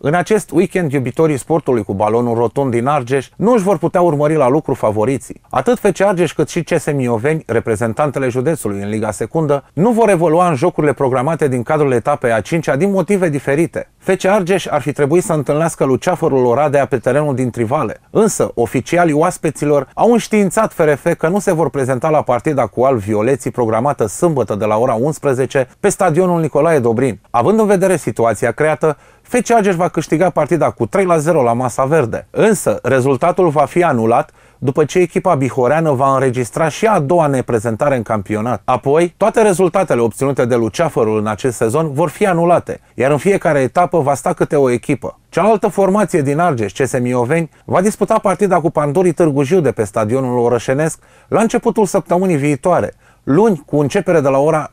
În acest weekend, iubitorii sportului cu balonul rotund din Argeș nu își vor putea urmări la lucru favoriții. Atât FC Argeș cât și CS Mioveni, reprezentantele județului în Liga Secundă, nu vor evolua în jocurile programate din cadrul etapei a 5-a din motive diferite. FC Argeș ar fi trebuit să întâlnească Luceafărul Oradea pe terenul din Trivale, însă oficialii oaspeților au înștiințat FRF că nu se vor prezenta la partida cu al violeții programată sâmbătă de la ora 11 pe stadionul Nicolae Dobrin. Având în vedere situația creată, FC Argeș va câștiga partida cu 3 la 0 la masa verde, însă rezultatul va fi anulat după ce echipa bihoreană va înregistra și a doua neprezentare în campionat. Apoi, toate rezultatele obținute de Luceafărul în acest sezon vor fi anulate, iar în fiecare etapă va sta câte o echipă. Cealaltă formație din Argeș, CS Mioveni, va disputa partida cu Pandorii Târgu Jiu de pe stadionul orășenesc la începutul săptămânii viitoare, luni cu începere de la ora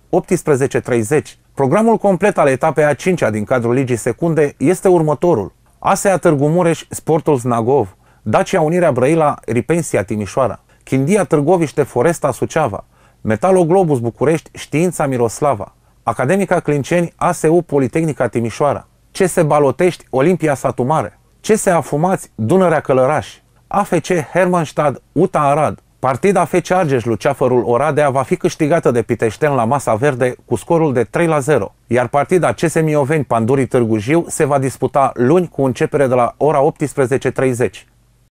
18.30. Programul complet al etapei A5-a din cadrul ligii secunde este următorul. ASEA Târgu Mureș, Sportul Znagov, Dacia Unirea Brăila, Ripensia Timișoara, Chindia Târgoviște Foresta Suceava, Metaloglobus București Știința Miroslava, Academica Clinceni ASU Politehnica Timișoara, CS Balotești Olimpia Satu Mare, CS Afumați Dunărea Călăraș, AFC Hermannstad UTA Arad, Partida FC Argeș Luceafărul Oradea va fi câștigată de Piteșten la Masa Verde cu scorul de 3 la 0, iar partida CS Mioveni Pandurii Târgu Jiu se va disputa luni cu începere de la ora 18.30.